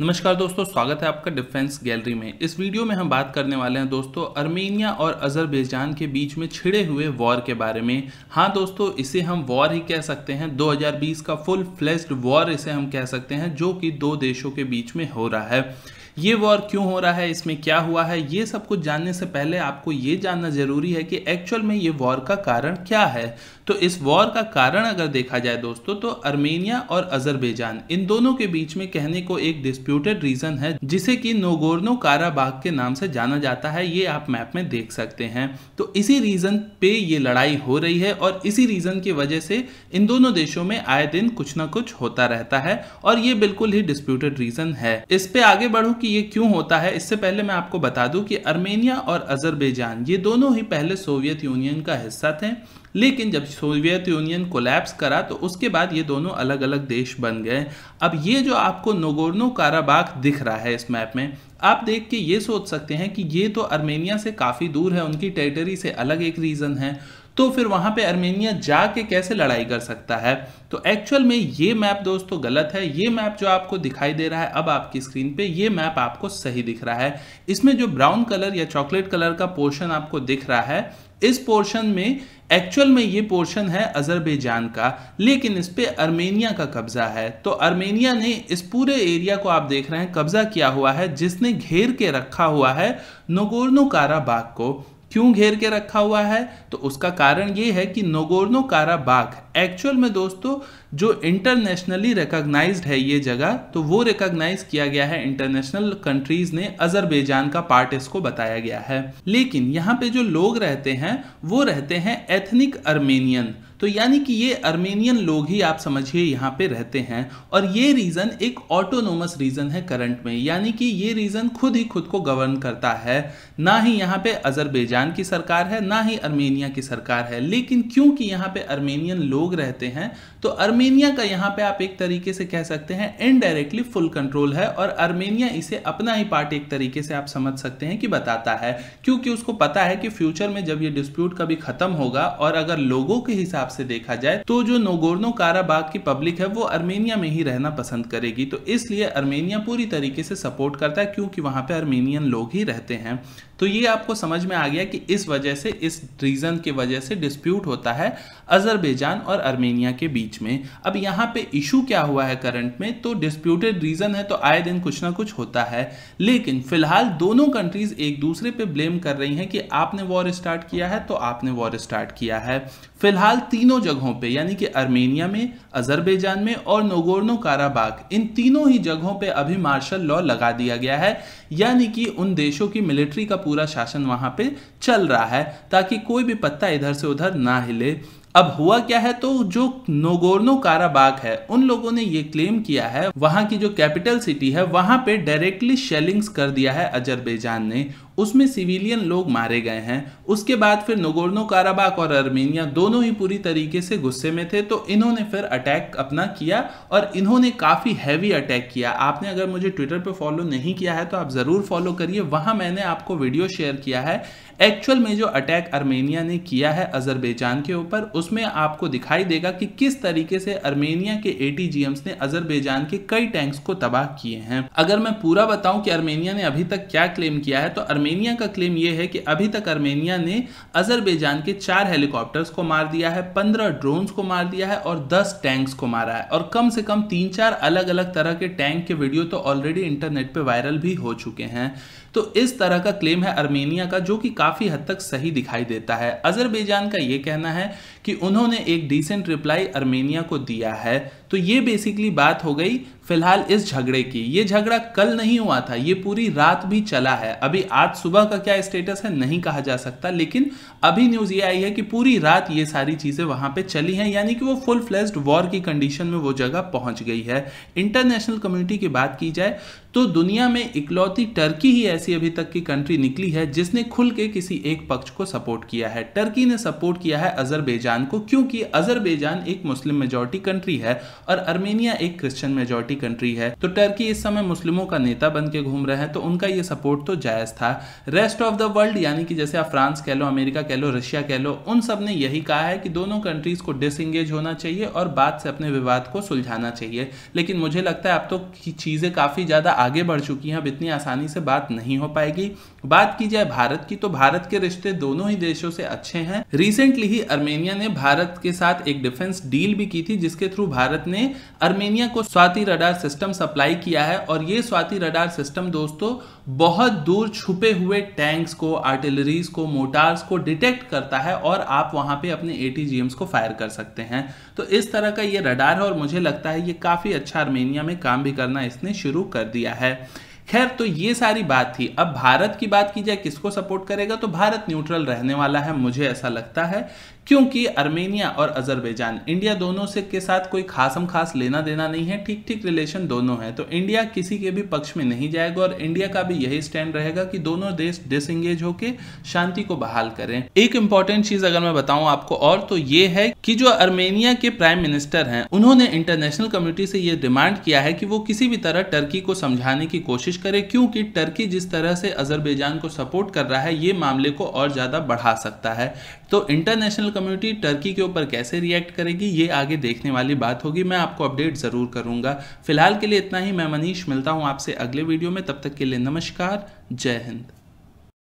नमस्कार दोस्तों स्वागत है आपका डिफेंस गैलरी में इस वीडियो में हम बात करने वाले हैं दोस्तों अर्मेनिया और अजरबैजान के बीच में छिड़े हुए वॉर के बारे में हाँ दोस्तों इसे हम वॉर ही कह सकते हैं 2020 का फुल फ्लेस्ड वॉर इसे हम कह सकते हैं जो कि दो देशों के बीच में हो रहा है ये वॉर क्यों हो रहा है इसमें क्या हुआ है ये सब कुछ जानने से पहले आपको ये जानना ज़रूरी है कि एक्चुअल में ये वॉर का कारण क्या है तो इस वॉर का कारण अगर देखा जाए दोस्तों तो अर्मेनिया और अजरबैजान इन दोनों के बीच में कहने को एक डिस्प्यूटेड रीजन है जिसे कि नोगोर्नो काराबाग के नाम से जाना जाता है ये आप मैप में देख सकते हैं तो इसी रीजन पे ये लड़ाई हो रही है और इसी रीजन की वजह से इन दोनों देशों में आए दिन कुछ ना कुछ होता रहता है और ये बिल्कुल ही डिस्प्यूटेड रीजन है इस पे आगे बढ़ू कि ये क्यों होता है इससे पहले मैं आपको बता दूं कि अर्मेनिया और अजरबैजान ये दोनों ही पहले सोवियत यूनियन का हिस्सा थे लेकिन जब सोवियत यूनियन कोलैप्स करा तो उसके बाद ये दोनों अलग अलग देश बन गए अब ये जो आपको नोगोर्नो काराबाग दिख रहा है इस मैप में आप देख के ये सोच सकते हैं कि ये तो अर्मेनिया से काफ़ी दूर है उनकी टेरिटरी से अलग एक रीज़न है तो फिर वहां पे अर्मेनिया जाके कैसे लड़ाई कर सकता है तो एक्चुअल में ये मैप दोस्तों गलत है ये मैप जो आपको दिखाई दे रहा है अब आपकी स्क्रीन पे ये मैप आपको सही दिख रहा है इसमें जो ब्राउन कलर या चॉकलेट कलर का पोर्शन आपको दिख रहा है इस पोर्शन में एक्चुअल में ये पोर्शन है अजरबैजान का लेकिन इस पे अर्मेनिया का कब्जा है तो अर्मेनिया ने इस पूरे एरिया को आप देख रहे हैं कब्जा किया हुआ है जिसने घेर के रखा हुआ है नोगोर्नो काराबाग को क्यों घेर के रखा हुआ है तो उसका कारण ये है कि नोगोर्नो काराबाग एक्चुअल में दोस्तों जो इंटरनेशनली रिकॉग्नाइज है ये जगह तो वो रिकॉग्नाइज किया गया है इंटरनेशनल कंट्रीज ने अजरबैजान का पार्ट इसको बताया गया है लेकिन यहाँ पे जो लोग रहते हैं वो रहते हैं एथनिक अर्मेनियन तो यानी कि ये अर्मेनियन लोग ही आप समझिए यहाँ पे रहते हैं और ये रीज़न एक ऑटोनोमस रीज़न है करंट में यानी कि ये रीज़न खुद ही खुद को गवर्न करता है ना ही यहाँ पे अजरबैजान की सरकार है ना ही अर्मेनिया की सरकार है लेकिन क्योंकि यहाँ पे अर्मेनियन लोग लोग रहते हैं तो अर्मेनिया का यहाँ पे आप एक तरीके से कह सकते हैं इनडायरेक्टली फुल कंट्रोल है और अर्मेनिया इसे अपना ही पार्ट एक तरीके से आप समझ सकते हैं कि बताता है क्योंकि उसको पता है कि फ्यूचर में जब ये डिस्प्यूट कभी खत्म होगा और अगर लोगों के हिसाब से देखा जाए तो जो नोगोर्नो काराबाग की पब्लिक है वो अर्मेनिया में ही रहना पसंद करेगी तो इसलिए अर्मेनिया पूरी तरीके से सपोर्ट करता है क्योंकि वहां पे अर्मेनियन लोग ही रहते हैं तो ये आपको समझ में आ गया कि इस वजह से इस रीज़न के वजह से डिस्प्यूट होता है अज़रबैजान और आर्मेनिया के बीच में अब यहाँ पे इशू क्या हुआ है करंट में तो डिस्प्यूटेड रीज़न है तो आए दिन कुछ ना कुछ होता है लेकिन फिलहाल दोनों कंट्रीज़ एक दूसरे पे ब्लेम कर रही हैं कि आपने वॉर स्टार्ट किया है तो आपने वॉर स्टार्ट किया है फिलहाल तीनों जगहों पे यानी कि आर्मेनिया में अज़रबैजान में और नोगोर्नो काराबाग इन तीनों ही जगहों पे अभी मार्शल लॉ लगा दिया गया है यानी कि उन देशों की मिलिट्री का पूरा शासन वहां पे चल रहा है ताकि कोई भी पत्ता इधर से उधर ना हिले अब हुआ क्या है तो जो नोगोर्नो काराबाग है उन लोगों ने ये क्लेम किया है वहां की जो कैपिटल सिटी है वहां पे डायरेक्टली शेलिंग्स कर दिया है अजरबैजान ने उसमें सिविलियन लोग मारे गए हैं उसके बाद फिर नोगोर्नो काराबाक और अर्मेनिया दोनों ही पूरी तरीके से गुस्से में थे तो इन्होंने फिर अटैक अपना किया और इन्होंने काफ़ी हैवी अटैक किया आपने अगर मुझे ट्विटर पर फॉलो नहीं किया है तो आप ज़रूर फॉलो करिए वहाँ मैंने आपको वीडियो शेयर किया है एक्चुअल में जो अटैक अर्मेनिया ने किया है अजरबैजान के ऊपर उसमें आपको दिखाई देगा कि किस तरीके से अर्मेनिया के एटीजीएम्स ने अजरबैजान के कई टैंक्स को तबाह किए हैं अगर मैं पूरा बताऊं कि अर्मेनिया ने अभी तक क्या क्लेम किया है तो अर्मे आर्मेनिया का क्लेम यह है कि अभी तक आर्मेनिया ने अजरबैजान के चार हेलीकॉप्टर्स को मार दिया है पंद्रह ड्रोन्स को मार दिया है और दस टैंक्स को मारा है और कम से कम तीन चार अलग अलग तरह के टैंक के वीडियो तो ऑलरेडी इंटरनेट पर वायरल भी हो चुके हैं तो इस तरह का क्लेम है आर्मेनिया का जो कि काफ़ी हद तक सही दिखाई देता है अजरबैजान का यह कहना है कि उन्होंने एक डिसेंट रिप्लाई आर्मेनिया को दिया है तो ये बेसिकली बात हो गई फिलहाल इस झगड़े की ये झगड़ा कल नहीं हुआ था ये पूरी रात भी चला है अभी आज सुबह का क्या स्टेटस है नहीं कहा जा सकता लेकिन अभी न्यूज़ ये आई है कि पूरी रात ये सारी चीज़ें वहां पे चली हैं यानी कि वो फुल फ्लेस्ड वॉर की कंडीशन में वो जगह पहुंच गई है इंटरनेशनल कम्युनिटी की बात की जाए तो दुनिया में इकलौती टर्की ही ऐसी ऐसी अभी तक की कंट्री निकली है जिसने खुल के किसी एक पक्ष को सपोर्ट किया है टर्की ने सपोर्ट किया है अजरबैजान को क्योंकि अजरबैजान एक मुस्लिम मेजोरिटी कंट्री है और अर्मेनिया एक क्रिश्चियन मेजोरिटी कंट्री है तो टर्की इस समय मुस्लिमों का नेता बन के घूम रहे हैं तो उनका ये सपोर्ट तो जायज़ था रेस्ट ऑफ द वर्ल्ड यानी कि जैसे आप फ्रांस कह लो अमेरिका कह लो रशिया कह लो उन सब ने यही कहा है कि दोनों कंट्रीज को डिसंगेज होना चाहिए और बात से अपने विवाद को सुलझाना चाहिए लेकिन मुझे लगता है अब तो चीज़ें काफ़ी ज़्यादा आगे बढ़ चुकी हैं अब इतनी आसानी से बात नहीं नहीं हो पाएगी बात की जाए भारत की तो भारत के रिश्ते दोनों ही देशों से अच्छे हैं रिसेंटली ही अर्मेनिया ने भारत के साथ एक डिफेंस डील भी की थी जिसके थ्रू भारत ने अर्मेनिया को स्वाति रडार सिस्टम सप्लाई किया है और ये स्वाति रडार सिस्टम दोस्तों बहुत दूर छुपे हुए टैंक्स को आर्टिलरीज को मोटार्स को डिटेक्ट करता है और आप वहां पे अपने एटीजीएम्स को फायर कर सकते हैं तो इस तरह का ये रडार है और मुझे लगता है ये काफ़ी अच्छा आर्मेनिया में काम भी करना इसने शुरू कर दिया है खैर तो ये सारी बात थी अब भारत की बात की जाए किसको सपोर्ट करेगा तो भारत न्यूट्रल रहने वाला है मुझे ऐसा लगता है क्योंकि अर्मेनिया और अजरबैजान इंडिया दोनों से के साथ कोई खासम खास लेना देना नहीं है ठीक ठीक रिलेशन दोनों है तो इंडिया किसी के भी पक्ष में नहीं जाएगा और इंडिया का भी यही स्टैंड रहेगा कि दोनों देश डिसंगेज होकर शांति को बहाल करें एक इंपॉर्टेंट चीज अगर मैं बताऊं आपको और तो ये है कि जो अर्मेनिया के प्राइम मिनिस्टर हैं उन्होंने इंटरनेशनल कम्युनिटी से ये डिमांड किया है कि वो किसी भी तरह टर्की को समझाने की कोशिश कोशिश करे क्योंकि टर्की जिस तरह से अजरबैजान को सपोर्ट कर रहा है ये मामले को और ज़्यादा बढ़ा सकता है तो इंटरनेशनल कम्युनिटी टर्की के ऊपर कैसे रिएक्ट करेगी ये आगे देखने वाली बात होगी मैं आपको अपडेट ज़रूर करूँगा फिलहाल के लिए इतना ही मैं मनीष मिलता हूँ आपसे अगले वीडियो में तब तक के लिए नमस्कार जय हिंद